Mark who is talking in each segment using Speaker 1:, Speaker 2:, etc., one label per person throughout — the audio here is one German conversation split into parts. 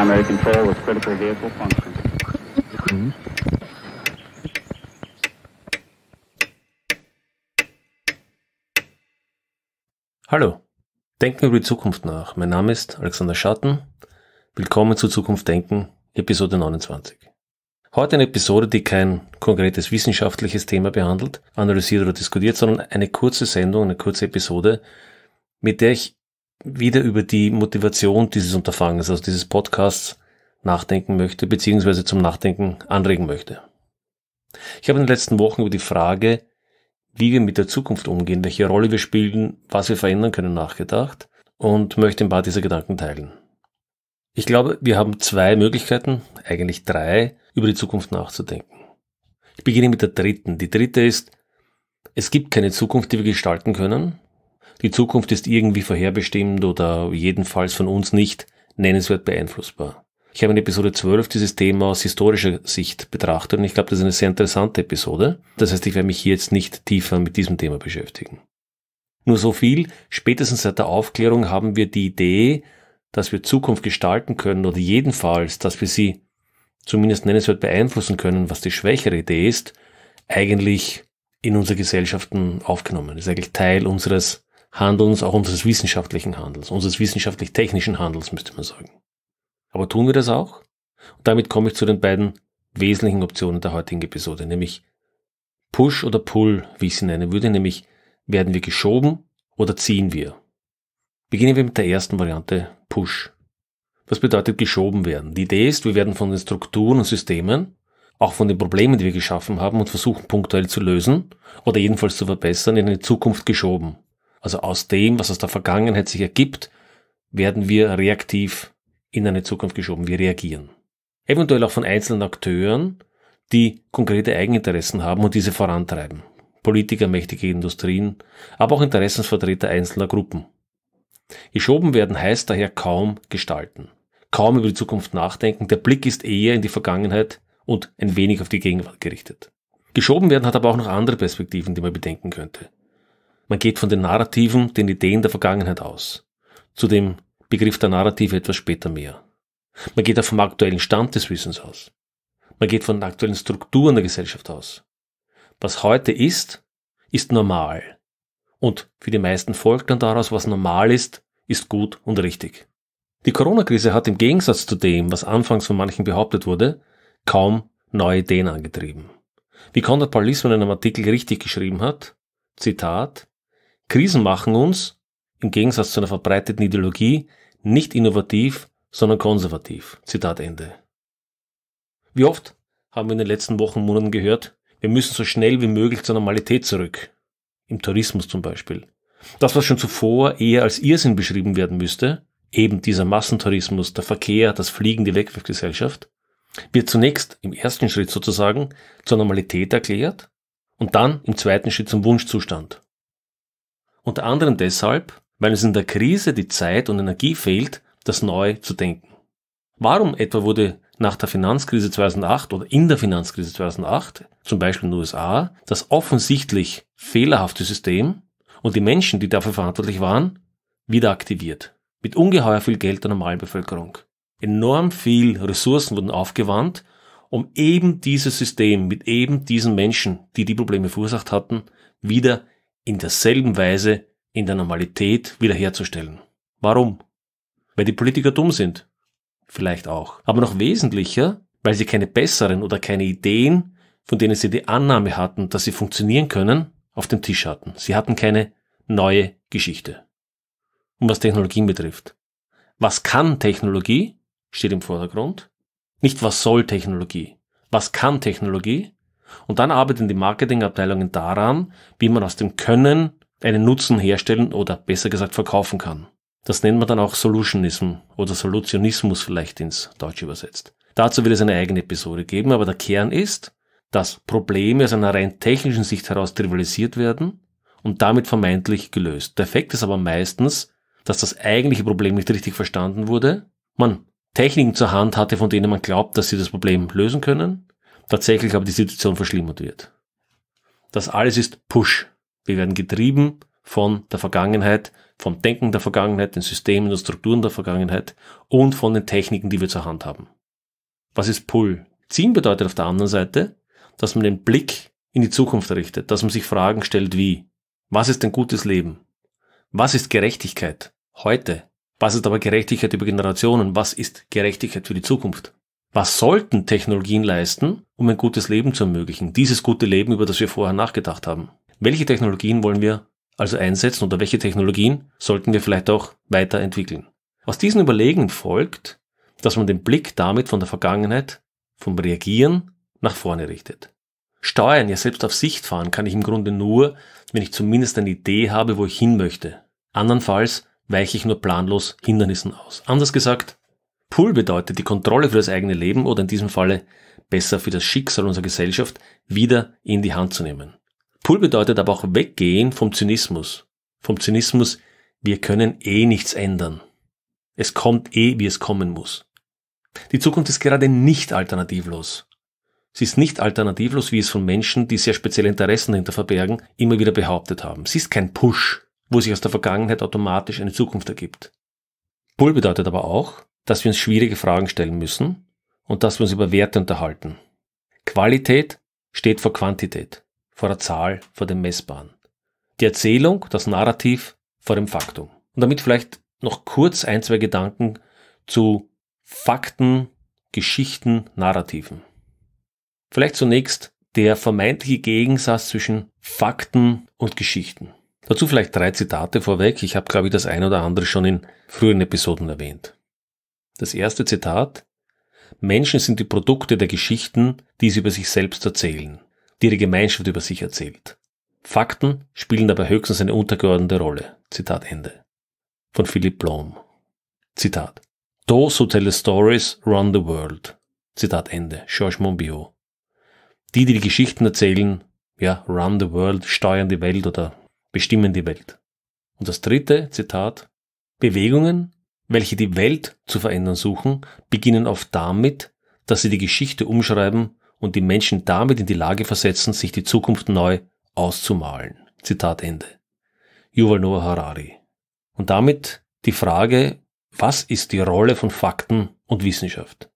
Speaker 1: Primary control with critical vehicle function. Hallo, denken über die Zukunft nach. Mein Name ist Alexander Schatten. Willkommen zu Zukunft Denken, Episode 29. Heute eine Episode, die kein konkretes wissenschaftliches Thema behandelt, analysiert oder diskutiert, sondern eine kurze Sendung, eine kurze Episode, mit der ich wieder über die Motivation dieses Unterfangens, also dieses Podcasts, nachdenken möchte, beziehungsweise zum Nachdenken anregen möchte. Ich habe in den letzten Wochen über die Frage, wie wir mit der Zukunft umgehen, welche Rolle wir spielen, was wir verändern können, nachgedacht und möchte ein paar dieser Gedanken teilen. Ich glaube, wir haben zwei Möglichkeiten, eigentlich drei, über die Zukunft nachzudenken. Ich beginne mit der dritten. Die dritte ist, es gibt keine Zukunft, die wir gestalten können, die Zukunft ist irgendwie vorherbestimmt oder jedenfalls von uns nicht nennenswert beeinflussbar. Ich habe in Episode 12 dieses Thema aus historischer Sicht betrachtet und ich glaube, das ist eine sehr interessante Episode. Das heißt, ich werde mich hier jetzt nicht tiefer mit diesem Thema beschäftigen. Nur so viel, spätestens seit der Aufklärung haben wir die Idee, dass wir Zukunft gestalten können oder jedenfalls, dass wir sie zumindest nennenswert beeinflussen können, was die schwächere Idee ist, eigentlich in unsere Gesellschaften aufgenommen. Das ist eigentlich Teil unseres Handelns, auch unseres wissenschaftlichen Handels, unseres wissenschaftlich-technischen Handels, müsste man sagen. Aber tun wir das auch? Und damit komme ich zu den beiden wesentlichen Optionen der heutigen Episode, nämlich Push oder Pull, wie ich sie nennen würde, nämlich werden wir geschoben oder ziehen wir? Beginnen wir mit der ersten Variante, Push. Was bedeutet geschoben werden? Die Idee ist, wir werden von den Strukturen und Systemen, auch von den Problemen, die wir geschaffen haben und versuchen punktuell zu lösen oder jedenfalls zu verbessern, in eine Zukunft geschoben. Also aus dem, was aus der Vergangenheit sich ergibt, werden wir reaktiv in eine Zukunft geschoben. Wir reagieren. Eventuell auch von einzelnen Akteuren, die konkrete Eigeninteressen haben und diese vorantreiben. Politiker, mächtige Industrien, aber auch Interessensvertreter einzelner Gruppen. Geschoben werden heißt daher kaum gestalten, kaum über die Zukunft nachdenken, der Blick ist eher in die Vergangenheit und ein wenig auf die Gegenwart gerichtet. Geschoben werden hat aber auch noch andere Perspektiven, die man bedenken könnte. Man geht von den Narrativen, den Ideen der Vergangenheit aus. Zu dem Begriff der Narrative etwas später mehr. Man geht auch vom aktuellen Stand des Wissens aus. Man geht von den aktuellen Strukturen der Gesellschaft aus. Was heute ist, ist normal. Und für die meisten folgt dann daraus, was normal ist, ist gut und richtig. Die Corona-Krise hat im Gegensatz zu dem, was anfangs von manchen behauptet wurde, kaum neue Ideen angetrieben. Wie Konrad Paul Lissmann in einem Artikel richtig geschrieben hat, Zitat, Krisen machen uns, im Gegensatz zu einer verbreiteten Ideologie, nicht innovativ, sondern konservativ. Zitat Ende. Wie oft haben wir in den letzten Wochen und Monaten gehört, wir müssen so schnell wie möglich zur Normalität zurück. Im Tourismus zum Beispiel. Das, was schon zuvor eher als Irrsinn beschrieben werden müsste, eben dieser Massentourismus, der Verkehr, das Fliegen, die Wegwerfgesellschaft, wird zunächst im ersten Schritt sozusagen zur Normalität erklärt und dann im zweiten Schritt zum Wunschzustand. Unter anderem deshalb, weil es in der Krise die Zeit und Energie fehlt, das neu zu denken. Warum etwa wurde nach der Finanzkrise 2008 oder in der Finanzkrise 2008, zum Beispiel in den USA, das offensichtlich fehlerhafte System und die Menschen, die dafür verantwortlich waren, wieder aktiviert? Mit ungeheuer viel Geld der Normalbevölkerung. Enorm viel Ressourcen wurden aufgewandt, um eben dieses System mit eben diesen Menschen, die die Probleme verursacht hatten, wieder in derselben Weise in der Normalität wiederherzustellen. Warum? Weil die Politiker dumm sind. Vielleicht auch. Aber noch wesentlicher, weil sie keine besseren oder keine Ideen, von denen sie die Annahme hatten, dass sie funktionieren können, auf dem Tisch hatten. Sie hatten keine neue Geschichte. Und was Technologien betrifft. Was kann Technologie? Steht im Vordergrund. Nicht was soll Technologie. Was kann Technologie? Und dann arbeiten die Marketingabteilungen daran, wie man aus dem Können einen Nutzen herstellen oder besser gesagt verkaufen kann. Das nennt man dann auch Solutionism oder Solutionismus vielleicht ins Deutsche übersetzt. Dazu wird es eine eigene Episode geben, aber der Kern ist, dass Probleme aus einer rein technischen Sicht heraus trivialisiert werden und damit vermeintlich gelöst. Der Effekt ist aber meistens, dass das eigentliche Problem nicht richtig verstanden wurde, man Techniken zur Hand hatte, von denen man glaubt, dass sie das Problem lösen können tatsächlich aber die Situation verschlimmert wird. Das alles ist Push. Wir werden getrieben von der Vergangenheit, vom Denken der Vergangenheit, den Systemen und Strukturen der Vergangenheit und von den Techniken, die wir zur Hand haben. Was ist Pull? Ziehen bedeutet auf der anderen Seite, dass man den Blick in die Zukunft richtet, dass man sich Fragen stellt wie, was ist ein gutes Leben? Was ist Gerechtigkeit heute? Was ist aber Gerechtigkeit über Generationen? Was ist Gerechtigkeit für die Zukunft? Was sollten Technologien leisten, um ein gutes Leben zu ermöglichen? Dieses gute Leben, über das wir vorher nachgedacht haben. Welche Technologien wollen wir also einsetzen oder welche Technologien sollten wir vielleicht auch weiterentwickeln? Aus diesen Überlegungen folgt, dass man den Blick damit von der Vergangenheit, vom Reagieren nach vorne richtet. Steuern, ja selbst auf Sicht fahren kann ich im Grunde nur, wenn ich zumindest eine Idee habe, wo ich hin möchte. Andernfalls weiche ich nur planlos Hindernissen aus. Anders gesagt, Pull bedeutet die Kontrolle für das eigene Leben oder in diesem Falle besser für das Schicksal unserer Gesellschaft wieder in die Hand zu nehmen. Pull bedeutet aber auch weggehen vom Zynismus. Vom Zynismus, wir können eh nichts ändern. Es kommt eh, wie es kommen muss. Die Zukunft ist gerade nicht alternativlos. Sie ist nicht alternativlos, wie es von Menschen, die sehr spezielle Interessen dahinter verbergen, immer wieder behauptet haben. Sie ist kein Push, wo sich aus der Vergangenheit automatisch eine Zukunft ergibt. Pull bedeutet aber auch, dass wir uns schwierige Fragen stellen müssen und dass wir uns über Werte unterhalten. Qualität steht vor Quantität, vor der Zahl, vor dem Messbaren. Die Erzählung, das Narrativ vor dem Faktum. Und damit vielleicht noch kurz ein, zwei Gedanken zu Fakten, Geschichten, Narrativen. Vielleicht zunächst der vermeintliche Gegensatz zwischen Fakten und Geschichten. Dazu vielleicht drei Zitate vorweg. Ich habe, glaube ich, das ein oder andere schon in früheren Episoden erwähnt. Das erste Zitat. Menschen sind die Produkte der Geschichten, die sie über sich selbst erzählen, die ihre Gemeinschaft über sich erzählt. Fakten spielen dabei höchstens eine untergeordnete Rolle. Zitat Ende. Von Philipp Blom. Zitat. Those who tell the stories run the world. Zitat Ende. Georges Monbiot. Die, die die Geschichten erzählen, ja, run the world, steuern die Welt oder bestimmen die Welt. Und das dritte Zitat. Bewegungen, welche die Welt zu verändern suchen, beginnen oft damit, dass sie die Geschichte umschreiben und die Menschen damit in die Lage versetzen, sich die Zukunft neu auszumalen. Zitat Ende. Yuval Noah Harari. Und damit die Frage, was ist die Rolle von Fakten und Wissenschaft?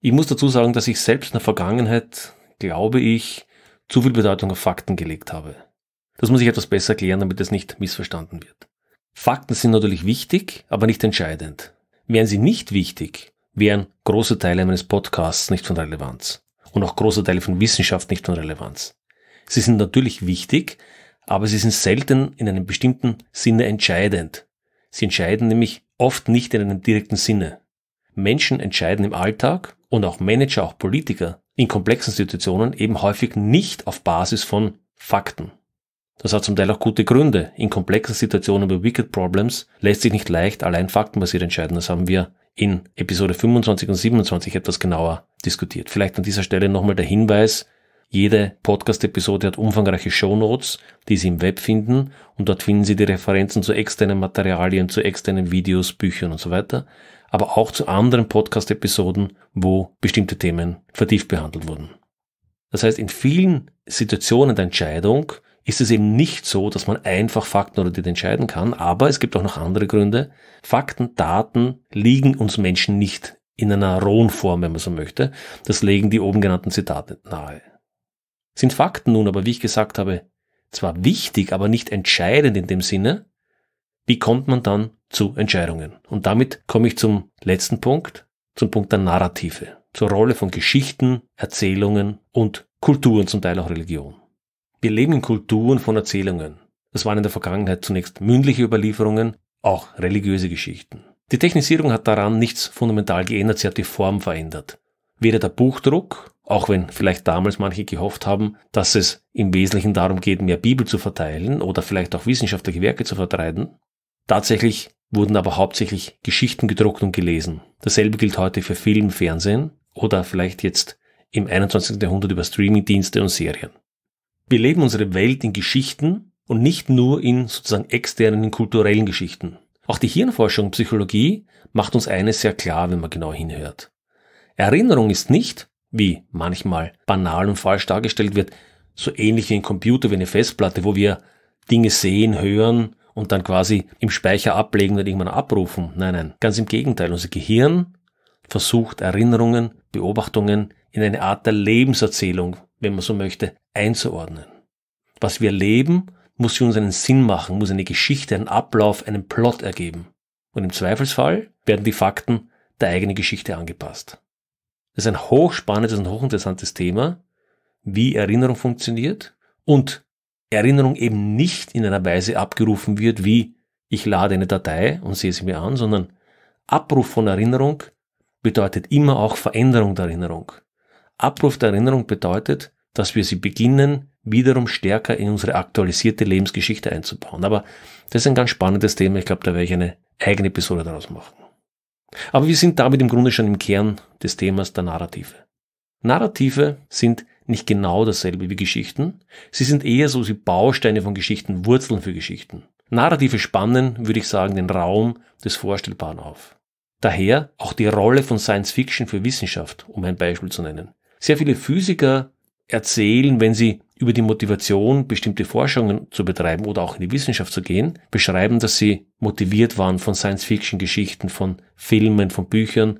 Speaker 1: Ich muss dazu sagen, dass ich selbst in der Vergangenheit, glaube ich, zu viel Bedeutung auf Fakten gelegt habe. Das muss ich etwas besser erklären, damit es nicht missverstanden wird. Fakten sind natürlich wichtig, aber nicht entscheidend. Wären sie nicht wichtig, wären große Teile meines Podcasts nicht von Relevanz und auch große Teile von Wissenschaft nicht von Relevanz. Sie sind natürlich wichtig, aber sie sind selten in einem bestimmten Sinne entscheidend. Sie entscheiden nämlich oft nicht in einem direkten Sinne. Menschen entscheiden im Alltag und auch Manager, auch Politiker in komplexen Situationen eben häufig nicht auf Basis von Fakten. Das hat zum Teil auch gute Gründe. In komplexen Situationen über Wicked Problems lässt sich nicht leicht allein faktenbasiert entscheiden. Das haben wir in Episode 25 und 27 etwas genauer diskutiert. Vielleicht an dieser Stelle nochmal der Hinweis, jede Podcast-Episode hat umfangreiche Shownotes, die Sie im Web finden und dort finden Sie die Referenzen zu externen Materialien, zu externen Videos, Büchern und so weiter, aber auch zu anderen Podcast-Episoden, wo bestimmte Themen vertieft behandelt wurden. Das heißt, in vielen Situationen der Entscheidung ist es eben nicht so, dass man einfach Fakten oder Faktenorientiert entscheiden kann, aber es gibt auch noch andere Gründe. Fakten, Daten liegen uns Menschen nicht in einer rohen Form, wenn man so möchte. Das legen die oben genannten Zitate nahe. Sind Fakten nun aber, wie ich gesagt habe, zwar wichtig, aber nicht entscheidend in dem Sinne, wie kommt man dann zu Entscheidungen? Und damit komme ich zum letzten Punkt, zum Punkt der Narrative, zur Rolle von Geschichten, Erzählungen und Kulturen, zum Teil auch Religion. Wir leben in Kulturen von Erzählungen. Das waren in der Vergangenheit zunächst mündliche Überlieferungen, auch religiöse Geschichten. Die Technisierung hat daran nichts fundamental geändert, sie hat die Form verändert. Weder der Buchdruck, auch wenn vielleicht damals manche gehofft haben, dass es im Wesentlichen darum geht, mehr Bibel zu verteilen oder vielleicht auch wissenschaftliche Werke zu vertreiben. Tatsächlich wurden aber hauptsächlich Geschichten gedruckt und gelesen. Dasselbe gilt heute für Film, Fernsehen oder vielleicht jetzt im 21. Jahrhundert über Streamingdienste und Serien. Wir leben unsere Welt in Geschichten und nicht nur in sozusagen externen kulturellen Geschichten. Auch die Hirnforschung Psychologie macht uns eines sehr klar, wenn man genau hinhört. Erinnerung ist nicht, wie manchmal banal und falsch dargestellt wird, so ähnlich wie ein Computer, wie eine Festplatte, wo wir Dinge sehen, hören und dann quasi im Speicher ablegen und irgendwann abrufen. Nein, nein, ganz im Gegenteil. Unser Gehirn versucht Erinnerungen, Beobachtungen in eine Art der Lebenserzählung wenn man so möchte, einzuordnen. Was wir leben, muss für uns einen Sinn machen, muss eine Geschichte, einen Ablauf, einen Plot ergeben. Und im Zweifelsfall werden die Fakten der eigenen Geschichte angepasst. Das ist ein hochspannendes und hochinteressantes Thema, wie Erinnerung funktioniert und Erinnerung eben nicht in einer Weise abgerufen wird, wie ich lade eine Datei und sehe sie mir an, sondern Abruf von Erinnerung bedeutet immer auch Veränderung der Erinnerung. Abruf der Erinnerung bedeutet, dass wir sie beginnen, wiederum stärker in unsere aktualisierte Lebensgeschichte einzubauen. Aber das ist ein ganz spannendes Thema. Ich glaube, da werde ich eine eigene Episode daraus machen. Aber wir sind damit im Grunde schon im Kern des Themas der Narrative. Narrative sind nicht genau dasselbe wie Geschichten. Sie sind eher so wie Bausteine von Geschichten, Wurzeln für Geschichten. Narrative spannen, würde ich sagen, den Raum des Vorstellbaren auf. Daher auch die Rolle von Science Fiction für Wissenschaft, um ein Beispiel zu nennen. Sehr viele Physiker erzählen, wenn sie über die Motivation, bestimmte Forschungen zu betreiben oder auch in die Wissenschaft zu gehen, beschreiben, dass sie motiviert waren von Science-Fiction-Geschichten, von Filmen, von Büchern,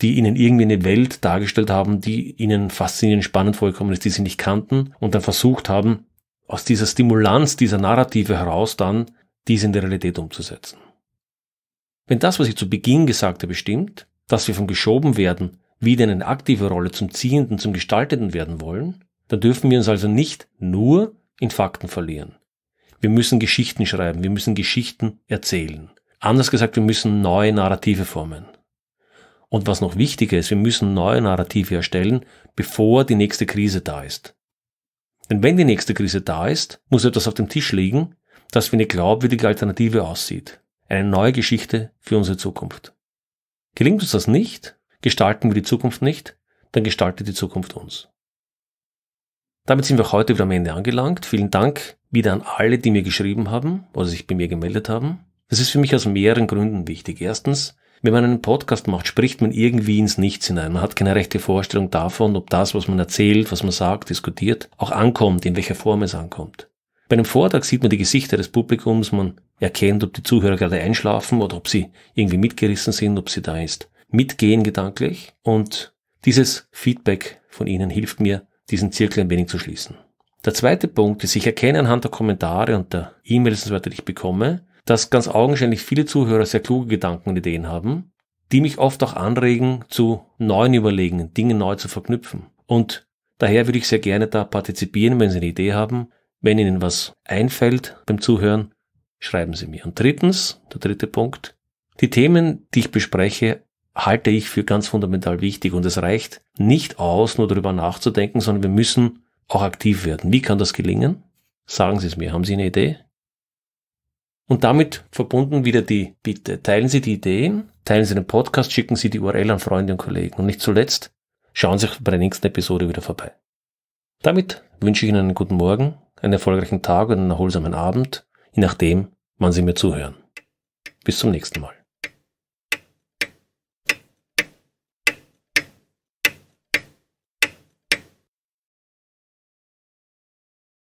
Speaker 1: die ihnen irgendwie eine Welt dargestellt haben, die ihnen faszinierend spannend vorgekommen ist, die sie nicht kannten und dann versucht haben, aus dieser Stimulanz, dieser Narrative heraus dann diese in der Realität umzusetzen. Wenn das, was ich zu Beginn gesagt habe, stimmt, dass wir vom werden wieder in eine aktive Rolle zum Ziehenden, zum Gestaltenden werden wollen, dann dürfen wir uns also nicht nur in Fakten verlieren. Wir müssen Geschichten schreiben, wir müssen Geschichten erzählen. Anders gesagt, wir müssen neue Narrative formen. Und was noch wichtiger ist, wir müssen neue Narrative erstellen, bevor die nächste Krise da ist. Denn wenn die nächste Krise da ist, muss etwas auf dem Tisch liegen, das wie eine glaubwürdige Alternative aussieht. Eine neue Geschichte für unsere Zukunft. Gelingt uns das nicht, Gestalten wir die Zukunft nicht, dann gestaltet die Zukunft uns. Damit sind wir auch heute wieder am Ende angelangt. Vielen Dank wieder an alle, die mir geschrieben haben oder also sich bei mir gemeldet haben. Das ist für mich aus mehreren Gründen wichtig. Erstens, wenn man einen Podcast macht, spricht man irgendwie ins Nichts hinein. Man hat keine rechte Vorstellung davon, ob das, was man erzählt, was man sagt, diskutiert, auch ankommt, in welcher Form es ankommt. Bei einem Vortrag sieht man die Gesichter des Publikums, man erkennt, ob die Zuhörer gerade einschlafen oder ob sie irgendwie mitgerissen sind, ob sie da ist mitgehen gedanklich und dieses Feedback von Ihnen hilft mir, diesen Zirkel ein wenig zu schließen. Der zweite Punkt ist, ich erkenne anhand der Kommentare und der E-Mails und so weiter, die ich bekomme, dass ganz augenscheinlich viele Zuhörer sehr kluge Gedanken und Ideen haben, die mich oft auch anregen, zu neuen Überlegungen, Dinge neu zu verknüpfen. Und daher würde ich sehr gerne da partizipieren, wenn Sie eine Idee haben. Wenn Ihnen was einfällt beim Zuhören, schreiben Sie mir. Und drittens, der dritte Punkt, die Themen, die ich bespreche, halte ich für ganz fundamental wichtig. Und es reicht nicht aus, nur darüber nachzudenken, sondern wir müssen auch aktiv werden. Wie kann das gelingen? Sagen Sie es mir. Haben Sie eine Idee? Und damit verbunden wieder die Bitte. Teilen Sie die Ideen, teilen Sie den Podcast, schicken Sie die URL an Freunde und Kollegen. Und nicht zuletzt, schauen Sie sich bei der nächsten Episode wieder vorbei. Damit wünsche ich Ihnen einen guten Morgen, einen erfolgreichen Tag und einen erholsamen Abend, je nachdem, wann Sie mir zuhören. Bis zum nächsten Mal.